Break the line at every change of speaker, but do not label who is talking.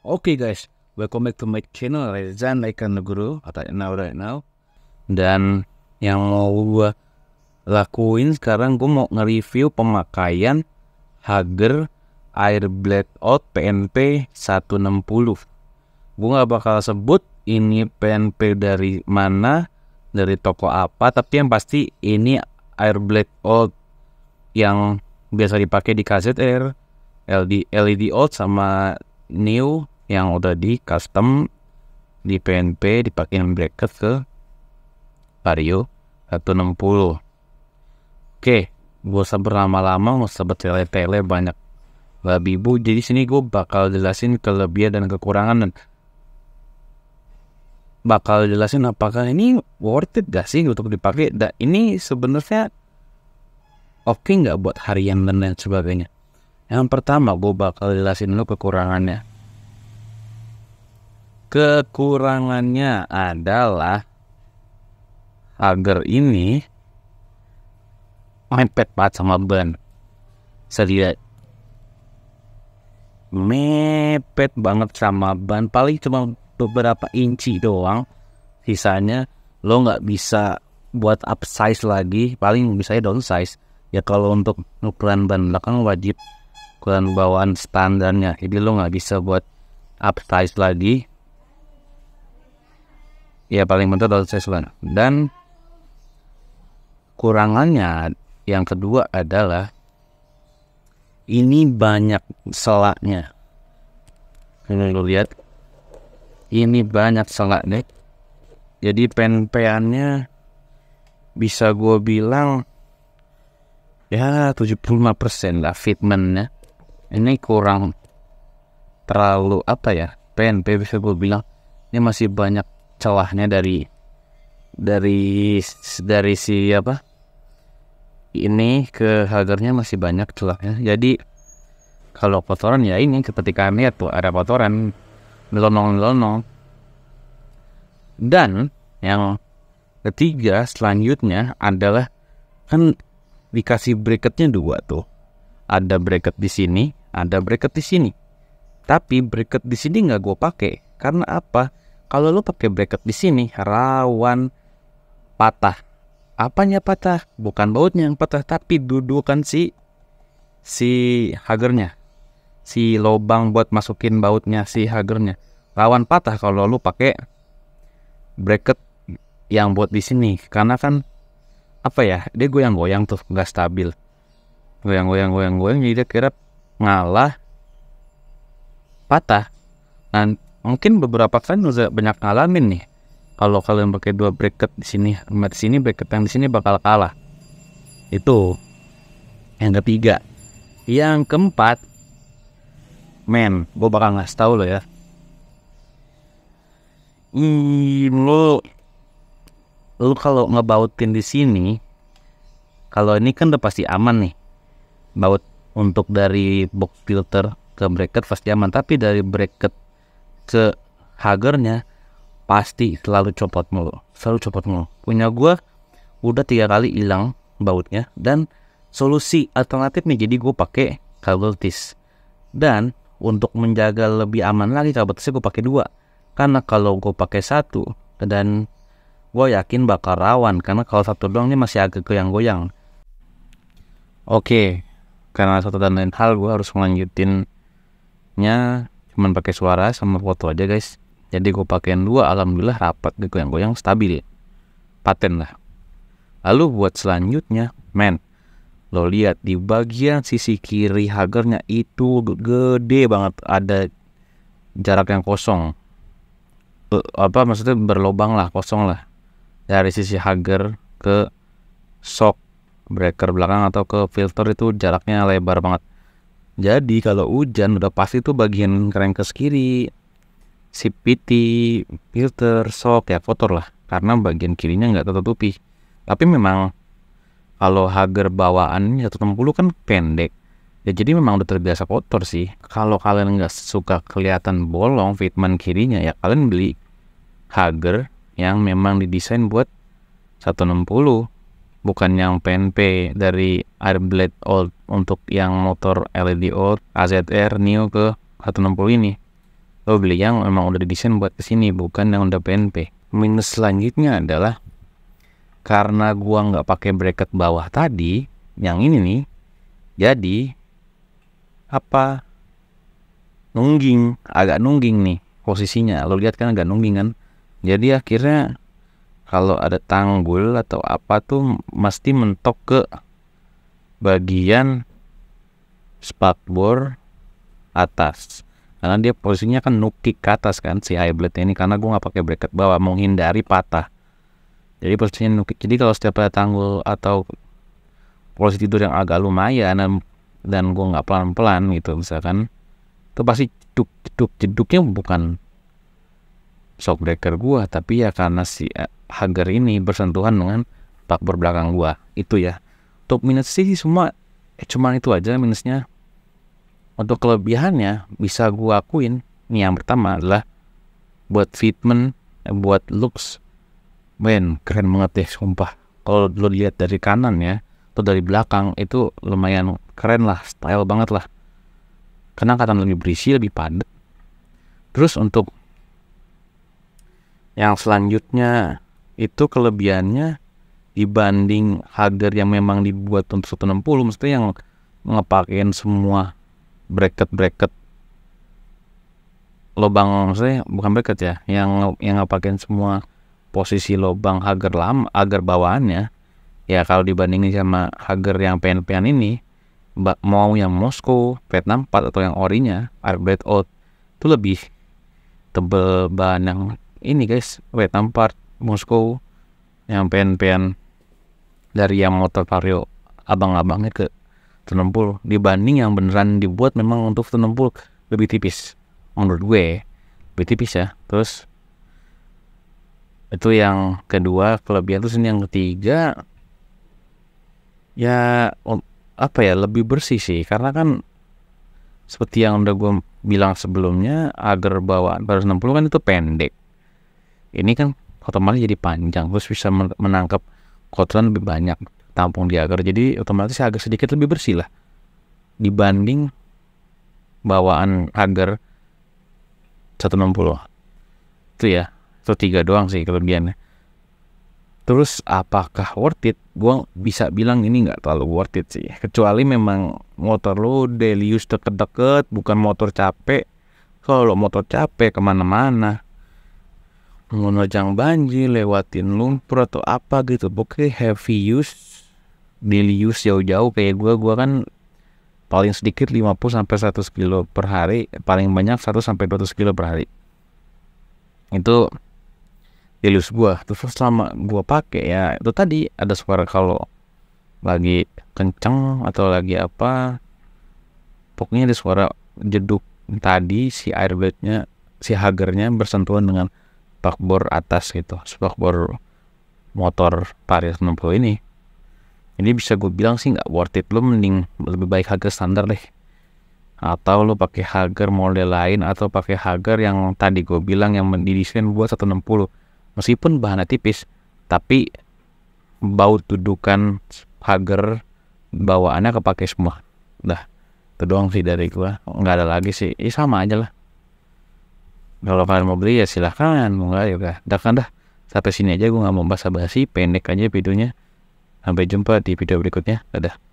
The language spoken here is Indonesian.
Oke okay guys, welcome back to my channel Rezan Naikan Guru atau Now Right Now. Dan yang mau gue lakuin sekarang gue mau nge-review pemakaian Hager Air Blade PNP 160. Gue gak bakal sebut ini PNP dari mana, dari toko apa, tapi yang pasti ini Air Blade yang biasa dipakai di kaset air, LED, LED out sama new yang udah di custom di PNP dipakein bracket ke vario 160 oke gak usah berlama-lama gak usah bertele-tele banyak babi bu jadi sini gue bakal jelasin kelebihan dan kekurangan dan bakal jelasin apakah ini worth it gak sih untuk dipakai dan ini sebenarnya oke okay nggak buat harian dan lain sebagainya yang pertama gue bakal jelasin lo kekurangannya. Kekurangannya adalah agar ini mepet banget sama ban. Saya mepet banget sama ban. Paling cuma beberapa inci doang. Sisanya lo nggak bisa buat upsize lagi. Paling bisa downsize. Ya kalau untuk ukuran ban belakang wajib ukuran bawaan standarnya jadi lo nggak bisa buat upsize lagi ya paling penting double size one dan kurangannya yang kedua adalah ini banyak selaknya ini lo lihat ini banyak selak deh jadi penpeannya bisa gue bilang ya 75% lah fitmentnya ini kurang terlalu apa ya PNP bisa gue bilang ini masih banyak celahnya dari dari dari si apa ini ke halernya masih banyak celahnya jadi kalau kotoran ya ini ketika kalian tuh ada kotoran melonong-melonong dan yang ketiga selanjutnya adalah kan dikasih bracketnya dua tuh ada bracket di sini ada bracket di sini. Tapi bracket di sini nggak gue pakai karena apa? Kalau lo pakai bracket di sini rawan patah. Apanya patah? Bukan bautnya yang patah, tapi dudukan si si hagernya, si lobang buat masukin bautnya si hagernya. Rawan patah kalau lo pakai bracket yang buat di sini karena kan apa ya dia goyang-goyang tuh nggak stabil goyang-goyang goyang-goyang jadi dia kira ngalah patah dan nah, mungkin beberapa kalian udah banyak ngalamin nih kalau kalian pakai dua bracket di sini di sini bracket yang di sini bakal kalah itu yang ketiga yang keempat men gue bakal ngasih tau lo ya Ih, lo lu kalau ngebautin di sini kalau ini kan udah pasti aman nih baut untuk dari box filter ke bracket pasti aman tapi dari bracket ke hagernya pasti selalu copot mulu selalu copot mulu punya gue udah tiga kali hilang bautnya dan solusi alternatif nih jadi gue pakai kabel tis dan untuk menjaga lebih aman lagi kabel tisnya gue pakai dua karena kalau gue pakai satu dan gue yakin bakal rawan karena kalau satu doang ini masih agak goyang-goyang oke karena satu dan lain hal gue harus ngelanjutinnya cuman pakai suara sama foto aja guys jadi gue pakein dua alhamdulillah rapat yang goyang stabil paten lah lalu buat selanjutnya men lo lihat di bagian sisi kiri hagernya itu gede banget ada jarak yang kosong e, apa maksudnya berlobang lah kosong lah dari sisi hager ke sok breaker belakang atau ke filter itu jaraknya lebar banget. Jadi kalau hujan udah pasti tuh bagian keren ke kiri, CPT, filter, sok ya kotor lah karena bagian kirinya nggak tertutupi. Tapi memang kalau Hager bawaan 160 kan pendek. Ya jadi memang udah terbiasa kotor sih. Kalau kalian nggak suka kelihatan bolong fitment kirinya ya kalian beli Hager yang memang didesain buat 160 bukan yang PNP dari Airblade old untuk yang motor LED old AZR Neo ke 160 ini lo beli yang memang udah didesain buat kesini bukan yang udah PNP minus selanjutnya adalah karena gua nggak pakai bracket bawah tadi yang ini nih jadi apa nungging agak nungging nih posisinya lo lihat kan agak nungging kan jadi akhirnya kalau ada tanggul atau apa tuh mesti mentok ke bagian spakbor atas karena dia posisinya kan nukik ke atas kan si high blade ini karena gue nggak pakai bracket bawah menghindari patah jadi posisinya nukik jadi kalau setiap ada tanggul atau posisi tidur yang agak lumayan dan, dan gue nggak pelan-pelan gitu misalkan itu pasti jeduk jeduk jeduknya bukan shockbreaker gua tapi ya karena si Hager eh, ini bersentuhan dengan tak berbelakang gua itu ya top minus sih semua eh, cuman itu aja minusnya untuk kelebihannya bisa gua akuin nih yang pertama adalah buat fitment eh, buat looks men keren banget ya sumpah kalau lo lihat dari kanan ya atau dari belakang itu lumayan keren lah style banget lah karena kata lebih berisi lebih padat terus untuk yang selanjutnya itu kelebihannya dibanding hager yang memang dibuat untuk 160 mesti yang ngepakein semua bracket-bracket lubang maksudnya bukan bracket ya yang yang ngepakein semua posisi lubang hager lam agar bawaannya ya kalau dibandingin sama hager yang pen-pen ini mau yang Moskow Vietnam 4 atau yang orinya Arbet Old itu lebih tebel bahan yang ini guys Vietnam tampar Moskow yang pen-pen dari yang motor vario abang-abangnya ke tenempul dibanding yang beneran dibuat memang untuk tenempul lebih tipis menurut gue lebih tipis ya terus itu yang kedua kelebihan terus ini yang ketiga ya apa ya lebih bersih sih karena kan seperti yang udah gue bilang sebelumnya agar bawaan baru 60 kan itu pendek ini kan otomatis jadi panjang terus bisa menangkap kotoran lebih banyak tampung di agar jadi otomatis agak sedikit lebih bersih lah dibanding bawaan agar 160 itu ya satu tiga doang sih kelebihannya terus apakah worth it Gua bisa bilang ini nggak terlalu worth it sih kecuali memang motor lo daily use deket-deket bukan motor capek kalau motor capek kemana-mana menojang banjir, lewatin lumpur atau apa gitu. Pokoknya heavy use, daily use jauh-jauh kayak gue, gue kan paling sedikit 50 sampai 100 kilo per hari, paling banyak 1 sampai 200 kilo per hari. Itu daily use gue. Terus selama gue pakai ya itu tadi ada suara kalau lagi kenceng atau lagi apa pokoknya ada suara jeduk tadi si airbednya, si hagernya bersentuhan dengan spakbor atas gitu spakbor motor Paris 60 ini ini bisa gue bilang sih nggak worth it lo mending lebih baik harga standar deh atau lo pakai Hager model lain atau pakai Hager yang tadi gue bilang yang didesain buat 160 meskipun bahannya tipis tapi baut dudukan Hager bawaannya kepake semua dah itu doang sih dari gue nggak ada lagi sih eh, sama aja lah kalau kalian mau beli ya silahkan mau nggak ya udah dah kan dah sampai sini aja gue nggak mau basa basi pendek aja videonya sampai jumpa di video berikutnya dadah